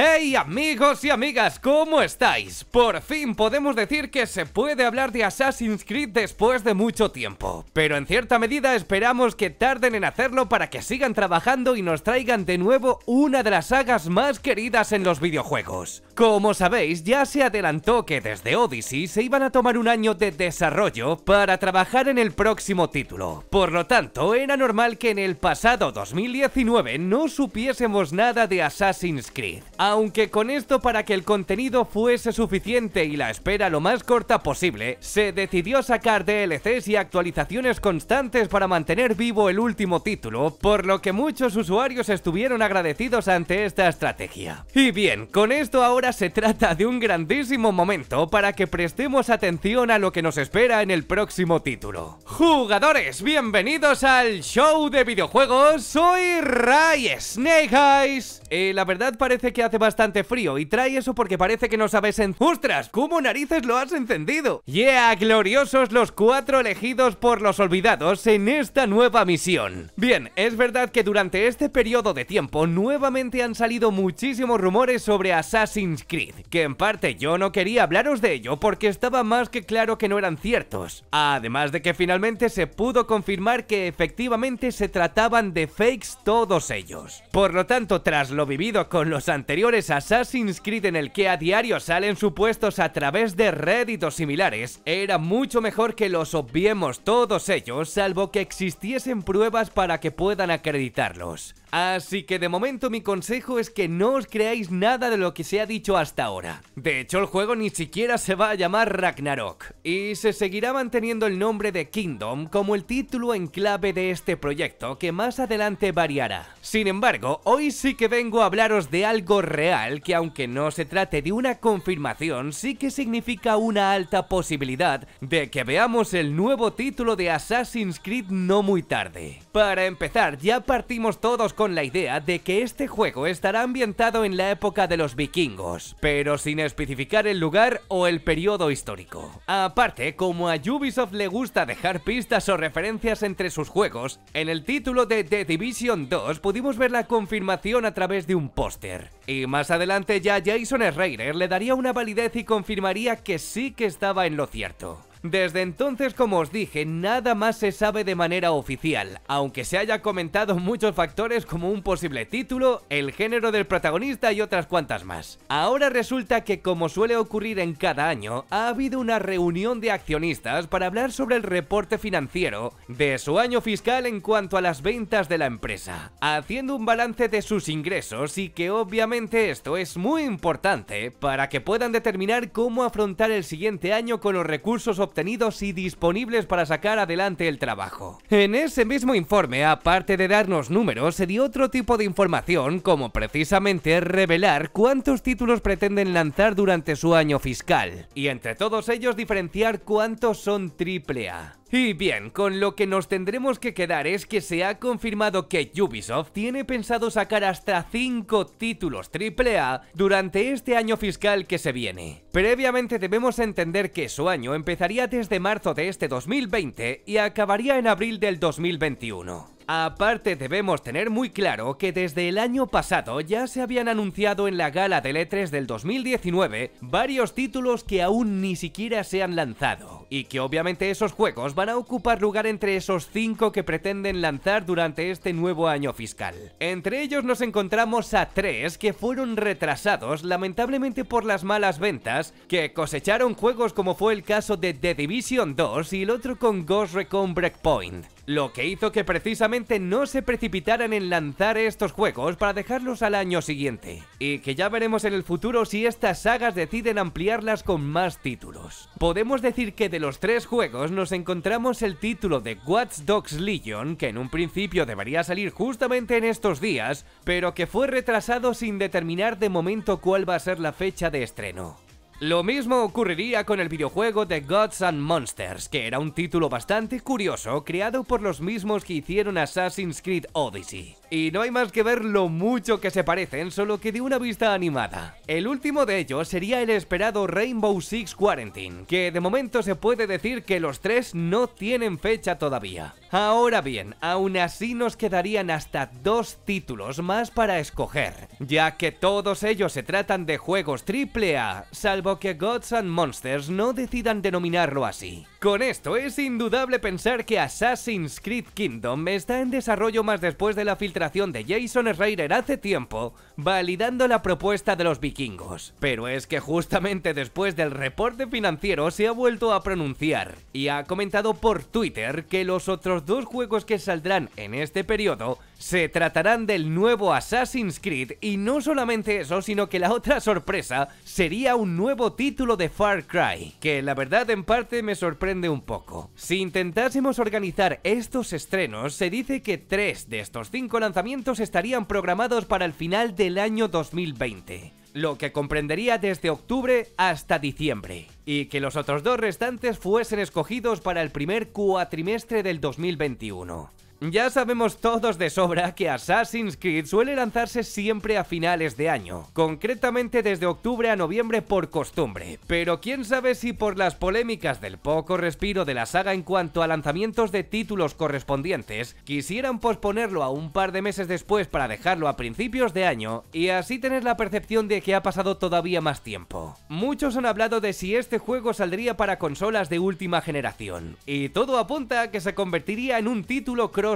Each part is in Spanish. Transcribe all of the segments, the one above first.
Hey amigos y amigas, ¿cómo estáis? Por fin podemos decir que se puede hablar de Assassin's Creed después de mucho tiempo, pero en cierta medida esperamos que tarden en hacerlo para que sigan trabajando y nos traigan de nuevo una de las sagas más queridas en los videojuegos. Como sabéis, ya se adelantó que desde Odyssey se iban a tomar un año de desarrollo para trabajar en el próximo título. Por lo tanto, era normal que en el pasado 2019 no supiésemos nada de Assassin's Creed. Aunque con esto para que el contenido fuese suficiente y la espera lo más corta posible, se decidió sacar DLCs y actualizaciones constantes para mantener vivo el último título, por lo que muchos usuarios estuvieron agradecidos ante esta estrategia. Y bien, con esto ahora se trata de un grandísimo momento para que prestemos atención a lo que nos espera en el próximo título. Jugadores, bienvenidos al show de videojuegos, soy Ray Snake Eyes eh, la verdad parece que hace bastante frío y trae eso porque parece que no sabes en... ¡Ostras! ¿Cómo narices lo has encendido? ¡Yeah! Gloriosos los cuatro elegidos por los olvidados en esta nueva misión. Bien, es verdad que durante este periodo de tiempo nuevamente han salido muchísimos rumores sobre Assassin's Creed, que en parte yo no quería hablaros de ello porque estaba más que claro que no eran ciertos. Además de que finalmente se pudo confirmar que efectivamente se trataban de fakes todos ellos. Por lo tanto, tras lo vivido con los anteriores Assassin's Creed en el que a diario salen supuestos a través de réditos similares, era mucho mejor que los obviemos todos ellos, salvo que existiesen pruebas para que puedan acreditarlos. Así que de momento mi consejo es que no os creáis nada de lo que se ha dicho hasta ahora. De hecho el juego ni siquiera se va a llamar Ragnarok, y se seguirá manteniendo el nombre de Kingdom como el título en clave de este proyecto que más adelante variará. Sin embargo, hoy sí que vengo a hablaros de algo real que aunque no se trate de una confirmación, sí que significa una alta posibilidad de que veamos el nuevo título de Assassin's Creed no muy tarde. Para empezar, ya partimos todos con la idea de que este juego estará ambientado en la época de los vikingos, pero sin especificar el lugar o el periodo histórico. Aparte, como a Ubisoft le gusta dejar pistas o referencias entre sus juegos, en el título de The Division 2 pudimos ver la confirmación a través de un póster. Y más adelante ya Jason Schreier le daría una validez y confirmaría que sí que estaba en lo cierto. Desde entonces, como os dije, nada más se sabe de manera oficial, aunque se haya comentado muchos factores como un posible título, el género del protagonista y otras cuantas más. Ahora resulta que, como suele ocurrir en cada año, ha habido una reunión de accionistas para hablar sobre el reporte financiero de su año fiscal en cuanto a las ventas de la empresa, haciendo un balance de sus ingresos y que obviamente esto es muy importante para que puedan determinar cómo afrontar el siguiente año con los recursos obtenidos y disponibles para sacar adelante el trabajo. En ese mismo informe, aparte de darnos números, se dio otro tipo de información, como precisamente revelar cuántos títulos pretenden lanzar durante su año fiscal, y entre todos ellos diferenciar cuántos son triple y bien, con lo que nos tendremos que quedar es que se ha confirmado que Ubisoft tiene pensado sacar hasta 5 títulos AAA durante este año fiscal que se viene. Previamente debemos entender que su año empezaría desde marzo de este 2020 y acabaría en abril del 2021. Aparte debemos tener muy claro que desde el año pasado ya se habían anunciado en la gala de E3 del 2019 varios títulos que aún ni siquiera se han lanzado, y que obviamente esos juegos van a ocupar lugar entre esos 5 que pretenden lanzar durante este nuevo año fiscal. Entre ellos nos encontramos a tres que fueron retrasados lamentablemente por las malas ventas, que cosecharon juegos como fue el caso de The Division 2 y el otro con Ghost Recon Breakpoint lo que hizo que precisamente no se precipitaran en lanzar estos juegos para dejarlos al año siguiente, y que ya veremos en el futuro si estas sagas deciden ampliarlas con más títulos. Podemos decir que de los tres juegos nos encontramos el título de Watch Dogs Legion, que en un principio debería salir justamente en estos días, pero que fue retrasado sin determinar de momento cuál va a ser la fecha de estreno. Lo mismo ocurriría con el videojuego The Gods and Monsters, que era un título bastante curioso creado por los mismos que hicieron Assassin's Creed Odyssey. Y no hay más que ver lo mucho que se parecen, solo que de una vista animada. El último de ellos sería el esperado Rainbow Six Quarantine, que de momento se puede decir que los tres no tienen fecha todavía. Ahora bien, aún así nos quedarían hasta dos títulos más para escoger, ya que todos ellos se tratan de juegos AAA, salvo que Gods and Monsters no decidan denominarlo así. Con esto es indudable pensar que Assassin's Creed Kingdom está en desarrollo más después de la filtración de Jason Schreier hace tiempo, validando la propuesta de los vikingos. Pero es que justamente después del reporte financiero se ha vuelto a pronunciar y ha comentado por Twitter que los otros dos juegos que saldrán en este periodo se tratarán del nuevo Assassin's Creed y no solamente eso, sino que la otra sorpresa sería un nuevo título de Far Cry, que la verdad en parte me sorprende un poco. Si intentásemos organizar estos estrenos, se dice que tres de estos cinco lanzamientos estarían programados para el final del año 2020 lo que comprendería desde octubre hasta diciembre, y que los otros dos restantes fuesen escogidos para el primer cuatrimestre del 2021. Ya sabemos todos de sobra que Assassin's Creed suele lanzarse siempre a finales de año, concretamente desde octubre a noviembre por costumbre, pero quién sabe si por las polémicas del poco respiro de la saga en cuanto a lanzamientos de títulos correspondientes, quisieran posponerlo a un par de meses después para dejarlo a principios de año y así tener la percepción de que ha pasado todavía más tiempo. Muchos han hablado de si este juego saldría para consolas de última generación, y todo apunta a que se convertiría en un título crónico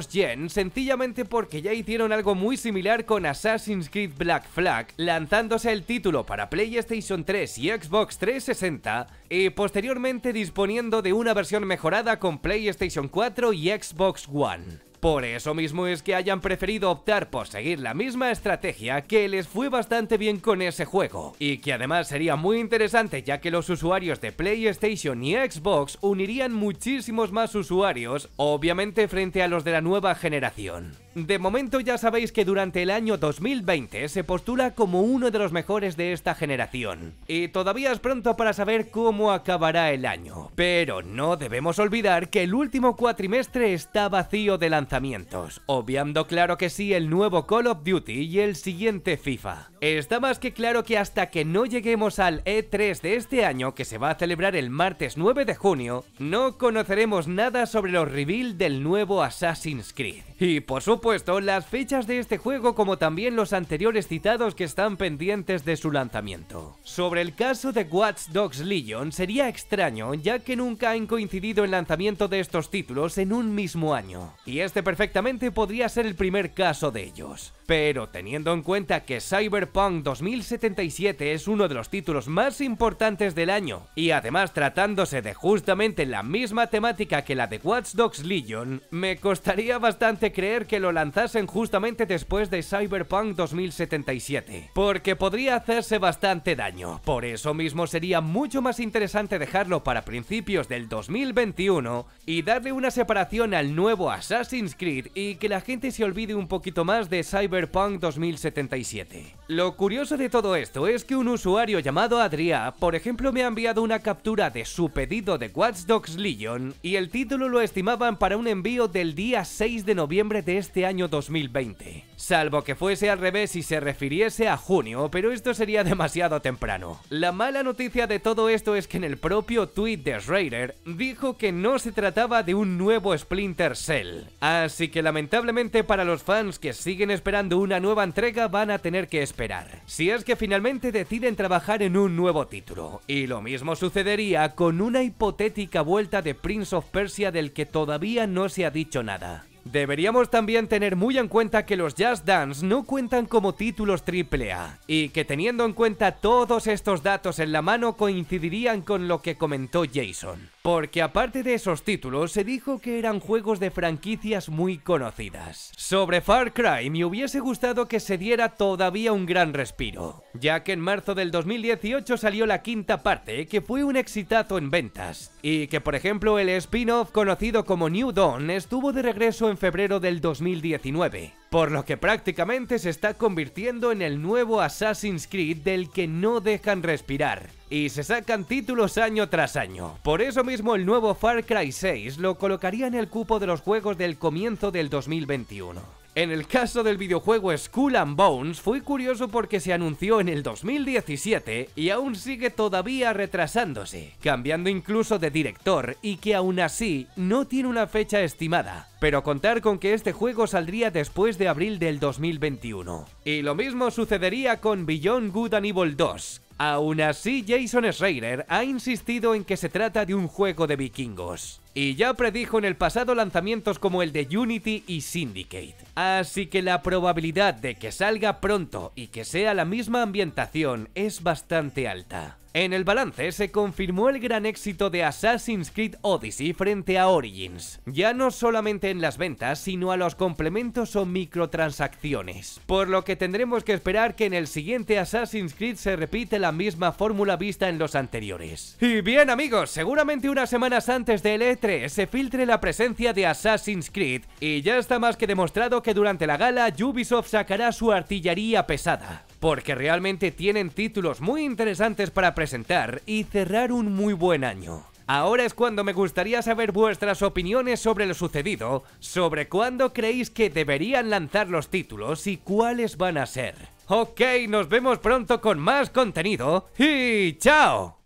sencillamente porque ya hicieron algo muy similar con Assassin's Creed Black Flag, lanzándose el título para PlayStation 3 y Xbox 360 y posteriormente disponiendo de una versión mejorada con PlayStation 4 y Xbox One. Por eso mismo es que hayan preferido optar por seguir la misma estrategia que les fue bastante bien con ese juego, y que además sería muy interesante ya que los usuarios de PlayStation y Xbox unirían muchísimos más usuarios, obviamente frente a los de la nueva generación. De momento ya sabéis que durante el año 2020 se postula como uno de los mejores de esta generación. Y todavía es pronto para saber cómo acabará el año. Pero no debemos olvidar que el último cuatrimestre está vacío de lanzamientos, obviando claro que sí el nuevo Call of Duty y el siguiente FIFA. Está más que claro que hasta que no lleguemos al E3 de este año, que se va a celebrar el martes 9 de junio, no conoceremos nada sobre los reveal del nuevo Assassin's Creed. Y por supuesto, supuesto, las fechas de este juego como también los anteriores citados que están pendientes de su lanzamiento. Sobre el caso de Watch Dogs Legion, sería extraño, ya que nunca han coincidido el lanzamiento de estos títulos en un mismo año, y este perfectamente podría ser el primer caso de ellos. Pero teniendo en cuenta que Cyberpunk 2077 es uno de los títulos más importantes del año, y además tratándose de justamente la misma temática que la de Watch Dogs Legion, me costaría bastante creer que lo lanzasen justamente después de Cyberpunk 2077, porque podría hacerse bastante daño. Por eso mismo sería mucho más interesante dejarlo para principios del 2021 y darle una separación al nuevo Assassin's Creed y que la gente se olvide un poquito más de Cyberpunk Punk 2077. Lo curioso de todo esto es que un usuario llamado Adria, por ejemplo, me ha enviado una captura de su pedido de Watch Dogs Legion y el título lo estimaban para un envío del día 6 de noviembre de este año 2020 salvo que fuese al revés y se refiriese a junio, pero esto sería demasiado temprano. La mala noticia de todo esto es que en el propio tweet de Schrader dijo que no se trataba de un nuevo Splinter Cell, así que lamentablemente para los fans que siguen esperando una nueva entrega van a tener que esperar, si es que finalmente deciden trabajar en un nuevo título, y lo mismo sucedería con una hipotética vuelta de Prince of Persia del que todavía no se ha dicho nada. Deberíamos también tener muy en cuenta que los jazz Dance no cuentan como títulos AAA y que teniendo en cuenta todos estos datos en la mano coincidirían con lo que comentó Jason. Porque aparte de esos títulos se dijo que eran juegos de franquicias muy conocidas. Sobre Far Cry me hubiese gustado que se diera todavía un gran respiro, ya que en marzo del 2018 salió la quinta parte que fue un exitazo en ventas y que por ejemplo el spin-off conocido como New Dawn estuvo de regreso en en febrero del 2019, por lo que prácticamente se está convirtiendo en el nuevo Assassin's Creed del que no dejan respirar, y se sacan títulos año tras año. Por eso mismo el nuevo Far Cry 6 lo colocaría en el cupo de los juegos del comienzo del 2021. En el caso del videojuego Skull and Bones, fue curioso porque se anunció en el 2017 y aún sigue todavía retrasándose, cambiando incluso de director y que aún así no tiene una fecha estimada. Pero contar con que este juego saldría después de abril del 2021. Y lo mismo sucedería con Beyond Good and Evil 2, Aún así, Jason Schreier ha insistido en que se trata de un juego de vikingos y ya predijo en el pasado lanzamientos como el de Unity y Syndicate. Así que la probabilidad de que salga pronto y que sea la misma ambientación es bastante alta. En el balance se confirmó el gran éxito de Assassin's Creed Odyssey frente a Origins, ya no solamente en las ventas, sino a los complementos o microtransacciones, por lo que tendremos que esperar que en el siguiente Assassin's Creed se repite la misma fórmula vista en los anteriores. Y bien amigos, seguramente unas semanas antes del E3 se filtre la presencia de Assassin's Creed, y ya está más que demostrado que durante la gala Ubisoft sacará su artillería pesada porque realmente tienen títulos muy interesantes para presentar y cerrar un muy buen año. Ahora es cuando me gustaría saber vuestras opiniones sobre lo sucedido, sobre cuándo creéis que deberían lanzar los títulos y cuáles van a ser. Ok, nos vemos pronto con más contenido y chao.